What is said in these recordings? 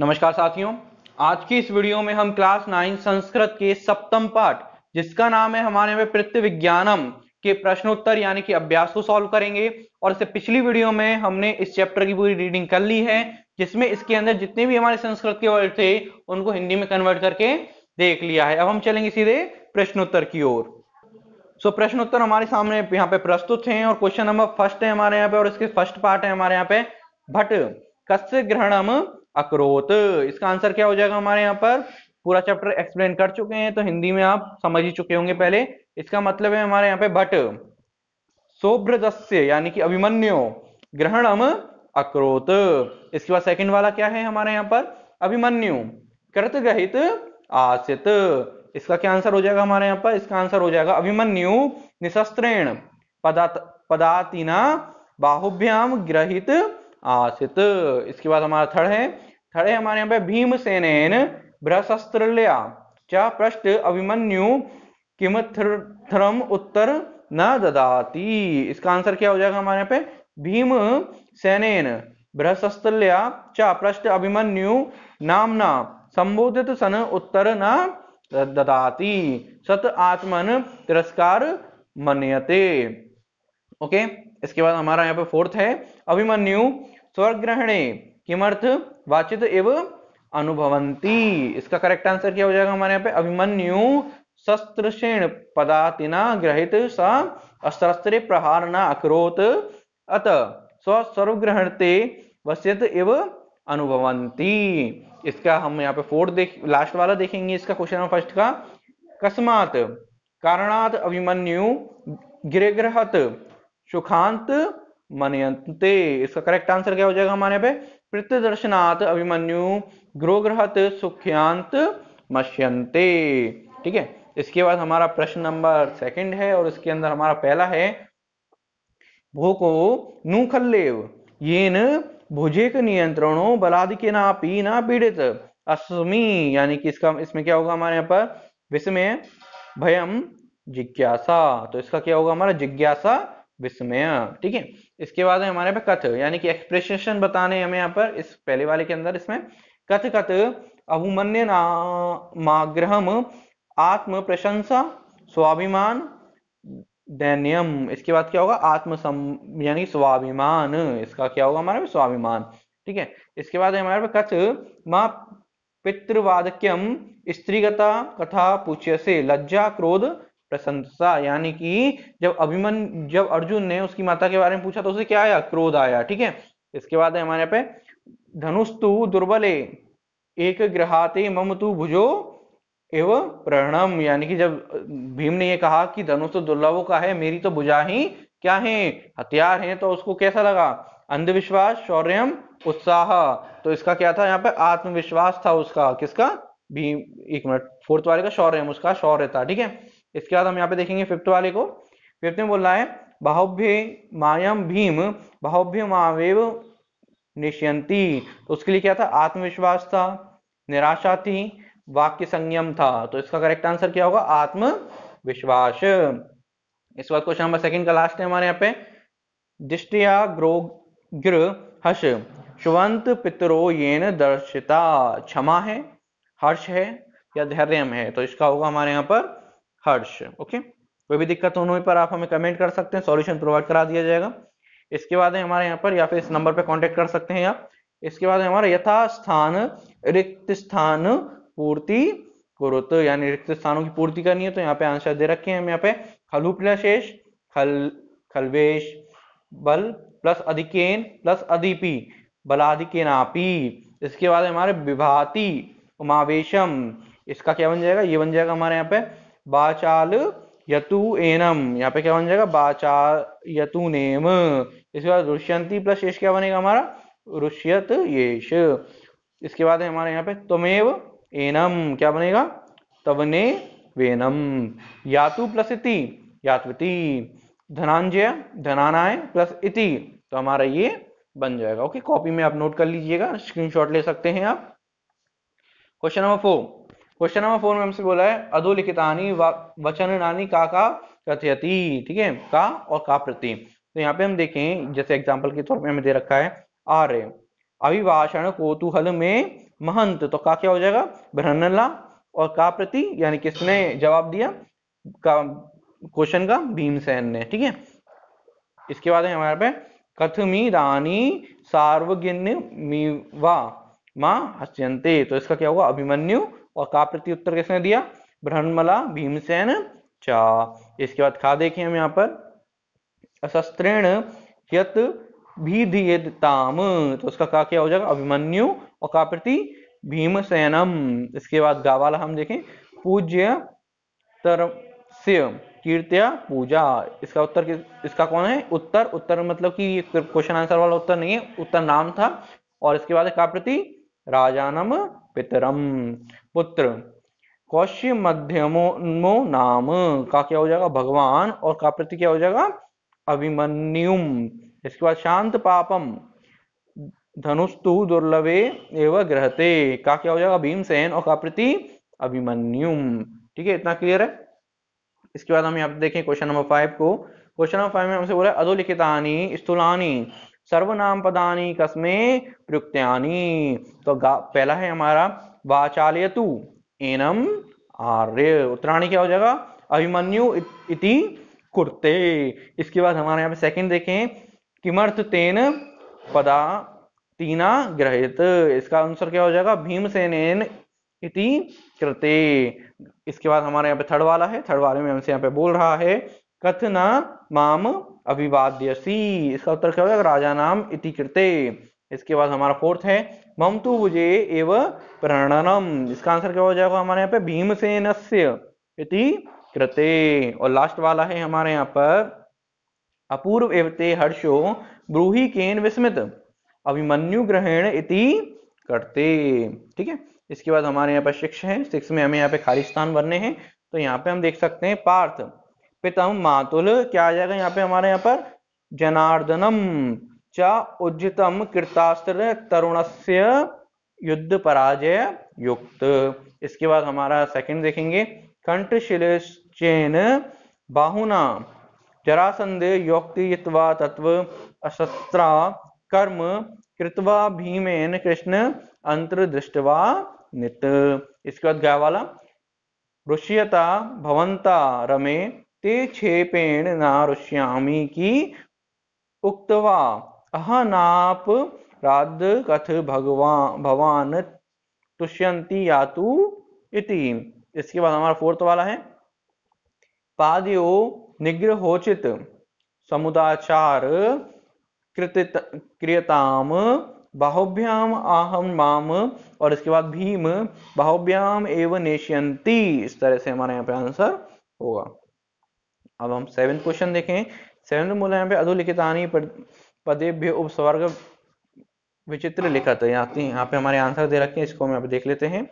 नमस्कार साथियों आज की इस वीडियो में हम क्लास नाइन संस्कृत के सप्तम पाठ जिसका नाम है हमारे में पृथ्वी विज्ञानम के प्रश्नोत्तर यानी कि अभ्यास को सॉल्व करेंगे और इससे पिछली वीडियो में हमने इस चैप्टर की पूरी रीडिंग कर ली है जिसमें इसके अंदर जितने भी हमारे संस्कृत के वर्ड थे उनको हिंदी में कन्वर्ट करके देख लिया है अब हम चलेंगे सीधे प्रश्नोत्तर की ओर सो प्रश्नोत्तर हमारे सामने यहाँ पे प्रस्तुत है और क्वेश्चन नंबर फर्स्ट है हमारे यहाँ पे और इसके फर्स्ट पार्ट है हमारे यहाँ पे भट्ट कस्य ग्रहणम अक्रोत इसका आंसर क्या हो जाएगा हमारे यहाँ पर पूरा चैप्टर एक्सप्लेन कर चुके हैं तो हिंदी में आप समझ ही चुके होंगे पहले इसका मतलब है हमारे यहाँ पे भट्ट सोभ्रदस्य यानी कि अभिमन्यु ग्रहण अक्रोत इसके बाद सेकंड वाला क्या है हमारे यहाँ पर अभिमन्यु कृतग्रहित आसित इसका क्या आंसर हो जाएगा हमारे यहाँ पर इसका आंसर हो जाएगा अभिमन्यु निशस्त्रेण पदात पदातिना बाहुभ्याम ग्रहित आसित इसके बाद हमारा थर्ड है थर्ड हमारे यहाँ पे भीम सेनेन भ्रशस्त्र लिया च पृष्ठ अभिमन्यु किम थ्रम उत्तर न ददाती इसका आंसर क्या हो जाएगा हमारे यहाँ पे भीम सेनेन लिया च पृष्ठ अभिमन्यु नामना संबोधित सन उत्तर न ददाती सत आत्मन तिरस्कार मन्यते ओके इसके बाद हमारा यहाँ पे फोर्थ है अभिमन्यु स्वर्ग्रहणे किमर्थ वाचित एव अनुभवंती इसका करेक्ट आंसर क्या हो जाएगा हमारे यहाँ पे अभिमन्यु शस्त्र शेण पदातिना ग्रहित सा प्रहार न अक्रोत अत स्वस्वग्रहण ते वस्यत एव अनुभवंती इसका हम यहाँ पे फोर्थ देख लास्ट वाला देखेंगे इसका क्वेश्चन नंबर फर्स्ट का कस्मात कारणात अभिमन्यु गिरग्रहत सुखांत मनयंते इसका करेक्ट आंसर क्या हो जाएगा हमारे यहाँ पे प्रत्यदर्शनात् अभिमन्यु ग्रोग्रहत सुख्यांत मश्यंते ठीक है इसके बाद हमारा प्रश्न नंबर सेकंड है और इसके अंदर हमारा पहला है भूको नूखल्लेव येन भुजे के नियंत्रणों बलाद के ना पी ना पीड़ित अस्मी यानी कि इसका इसमें क्या होगा हमारे यहाँ पर विस्मय भयम जिज्ञासा तो इसका क्या होगा हमारा जिज्ञासा विस्मय ठीक है इसके बाद है हमारे पे कथ यानी कि एक्सप्रेशन बताने हमें यहाँ पर इस पहले वाले के अंदर इसमें कथ कथ अभुमन्य नामाग्रहम आत्म प्रशंसा स्वाभिमान दैन्यम इसके बाद क्या होगा आत्म यानी स्वाभिमान इसका क्या होगा हमारे स्वाभिमान ठीक है इसके बाद है हमारे पे कथ माँ पितृवादक्यम स्त्रीगता कथा पूछ्य से लज्जा क्रोध प्रशंसा यानी कि जब अभिमन जब अर्जुन ने उसकी माता के बारे में पूछा तो उसे क्या आया क्रोध आया ठीक है इसके बाद है हमारे यहाँ पे तु दुर्बले एक ग्रहाते मम तु भुजो एव प्रणम यानी कि जब भीम ने यह कहा कि धनुष तो दुर्लभों का है मेरी तो भुजा ही क्या है हथियार है तो उसको कैसा लगा अंधविश्वास शौर्य उत्साह तो इसका क्या था यहाँ पे आत्मविश्वास था उसका किसका भीम एक मिनट फोर्थ वाले का शौर्य उसका शौर्य था ठीक है इसके बाद हम यहाँ पे देखेंगे फिफ्थ वाले को फिफ्थ में बोल रहा है बाहुभ्य मायम भीम बाहुभ्य मावेव निश्यंती तो उसके लिए क्या था आत्मविश्वास था निराशा थी वाक्य संयम था तो इसका करेक्ट आंसर क्या होगा आत्मविश्वास इसके बाद क्वेश्चन नंबर सेकंड का लास्ट है हमारे यहाँ पे दिष्टिया ग्रोग्र हर्ष शुवंत पितरो येन दर्शिता क्षमा है हर्ष है या धैर्यम है तो इसका होगा हमारे यहाँ पर हर्ष ओके कोई भी दिक्कत होने पर आप हमें कमेंट कर सकते हैं सॉल्यूशन प्रोवाइड करा दिया जाएगा इसके बाद है हमारे यहाँ पर या फिर इस नंबर पर कॉन्टेक्ट कर सकते हैं आप इसके बाद हमारा यथास्थान रिक्त स्थान पूर्ति करो तो यानी रिक्त स्थानों की पूर्ति करनी है तो यहाँ पे आंसर दे रखे हैं हम यहाँ पे खलु प्लस खल खलवेश बल प्लस अधिकेन प्लस अधिपी बलाधिकेनापी इसके बाद हमारे विभाति उमावेशम इसका क्या बन जाएगा ये बन जाएगा हमारे यहाँ पे बाचाल यतु एनम यहाँ पे क्या बन जाएगा बाचा यतु नेम इसके बाद रुष्यंती प्लस शेष क्या बनेगा हमारा रुष्यत येष इसके बाद है हमारे यहाँ पे तमेव एनम क्या बनेगा तवने वेनम यातु प्लस इति यात्वती धनांजय धनानाय प्लस इति तो हमारा ये बन जाएगा ओके कॉपी में आप नोट कर लीजिएगा स्क्रीनशॉट ले सकते हैं आप question number four question number four में हमसे बोला है अधोलिखितानी नानी का का कथयति ठीक है का और का प्रति तो यहाँ पे हम देखें जैसे एग्जाम्पल के तौर पर हमें दे रखा है आर्य अभिभाषण कोतूहल में महंत तो का क्या हो जाएगा ब्रहला और का प्रति यानी किसने जवाब दिया का क्वेश्चन का भीमसेन ने ठीक है इसके बाद है हमारे पे कथमी रानी सार्वजन्य मीवा माँ हस्यंते तो इसका क्या होगा अभिमन्यु और का प्रत्युत्तर किसने दिया ब्रह्मला भीमसेन चा इसके बाद खा देखें हम यहाँ पर अशस्त्रेण यत भी ताम तो उसका का क्या हो जाएगा अभिमन्यु और का प्रति भीमसेनम इसके बाद गावाला हम देखें पूज्य तर कीर्त्या पूजा इसका उत्तर इसका कौन है उत्तर उत्तर मतलब कि ये क्वेश्चन आंसर वाला उत्तर नहीं है उत्तर नाम था और इसके बाद का प्रति राजानम पितरम पुत्र कौश्य मध्यमो नाम का क्या हो जाएगा भगवान और का प्रति क्या हो जाएगा अभिमन्युम इसके बाद शांत पापम धनुष्तु दुर्लभे एवं ग्रहते का क्या हो जाएगा भीमसेन और का प्रति अभिमन्युम ठीक है इतना क्लियर है इसके बाद हम यहाँ पे देखें क्वेश्चन नंबर फाइव को क्वेश्चन नंबर फाइव में हमसे बोला अधोलिखितानी स्थूलानी सर्वनाम पदानी कस्मे प्रयुक्त्यानी तो पहला है हमारा तू एनम आर्य उत्तराणी क्या हो जाएगा अभिमन्यु इति कुर्ते इसके बाद हमारे यहाँ पे सेकंड देखें किमर्थ तेन पदा तीना ग्रहित इसका आंसर क्या हो जाएगा भीमसेन इति कृते इसके बाद हमारे यहाँ पे थर्ड वाला है थर्ड वाले में हमसे यहाँ पे बोल रहा है कथना माम अभिवाद्यसी इसका उत्तर क्या होगा राजा नाम इति कृते इसके बाद हमारा फोर्थ है मम तू बुझे एव प्रणनम इसका आंसर क्या हो जाएगा हमारे यहाँ पे भीमसेन इति कृते और लास्ट वाला है हमारे यहाँ पर अपूर्व एवते हर्षो ब्रूही केन विस्मित अभिमन्यु ग्रहण इति करते ठीक है इसके बाद हमारे यहाँ पर शिक्ष है शिक्ष में हमें यहाँ पे खालिस्तान बनने हैं तो यहाँ पे हम देख सकते हैं पार्थ पितम मातुल क्या आ जाएगा यहाँ पे हमारे यहाँ पर जनार्दनम च उज्जितम कृतास्त्र तरुणस्य युद्ध पराजय युक्त इसके बाद हमारा सेकंड देखेंगे कंठशिलेन बाहुना जरासंधे योक्तवा तत्व अशस्त्रा कर्म कृतवा भीमेन कृष्ण अंतर दृष्टवा नित इसके बाद गया वाला ऋषियता भवंता रमे ते क्षेपेण नारुष्यामी की उक्तवा अहनाप राद कथ भगवान भवान तुष्यंती यातु इति इसके बाद हमारा फोर्थ वाला है पाद्यो निग्रहोचित समुदाचार कृतित क्रियताम बाहुभ्याम आहम माम और इसके बाद भीम बाहुभ्याम एवं नेश्यंती इस तरह से हमारे यहाँ पे आंसर होगा अब हम सेवन क्वेश्चन देखें सेवन बोला यहाँ पे अधोलिखितानी पदेभ्य उपस्वर्ग विचित्र लिखत है यहाँ पे हमारे आंसर दे रखे हैं इसको हम यहाँ पे देख लेते हैं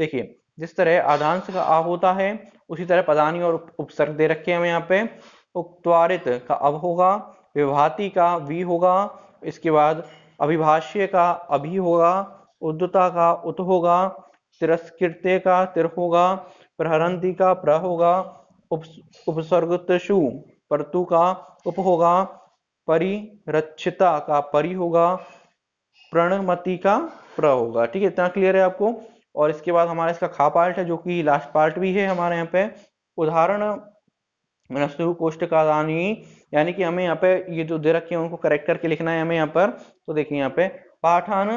देखिए जिस तरह आदांश का आ होता है उसी तरह पदानी और उपसर्ग दे रखे हैं हमें यहाँ पे उक्त्वारित का अब होगा विभाति का वी होगा इसके बाद अभिभाष्य का अभी होगा उद्धता का उत होगा तिरस्कृत्य का तिर होगा प्रहरंती का प्र होगा उपसर्गतशु परतु का उप होगा परिरक्षिता का परि होगा प्रणमति का प्र होगा ठीक है इतना क्लियर है आपको और इसके बाद हमारा इसका खा पार्ट है जो कि लास्ट पार्ट भी है हमारे यहाँ पे उदाहरण कोष्टकादानी का यानी कि हमें यहाँ पे ये जो दे रखे हैं उनको करेक्ट करके लिखना है हमें यहाँ पर तो देखिए यहाँ पे पाठान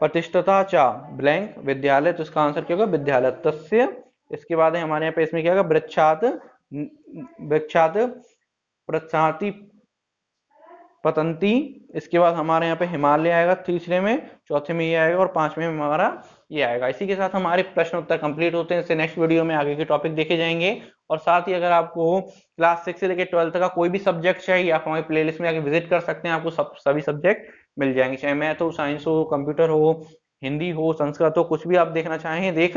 प्रतिष्ठता चा ब्लैंक विद्यालय तो इसका आंसर क्या होगा विद्यालय तस्य इसके बाद हमारे यहाँ पे इसमें क्या वृक्षात वृक्षात प्रत्साहती पतंती इसके बाद हमारे यहाँ पे हिमालय आएगा तीसरे में चौथे में ये आएगा और पांचवे में हमारा ये आएगा इसी के साथ हमारे प्रश्न उत्तर कंप्लीट होते हैं इससे नेक्स्ट वीडियो में आगे के टॉपिक देखे जाएंगे और साथ ही अगर आपको क्लास सिक्स से लेकर ट्वेल्थ का कोई भी सब्जेक्ट चाहिए आप हमारे प्ले में आगे विजिट कर सकते हैं आपको सब सभी सब्जेक्ट मिल जाएंगे चाहे मैथ तो हो साइंस हो कंप्यूटर हो हिंदी हो संस्कृत हो कुछ भी आप देखना चाहें देख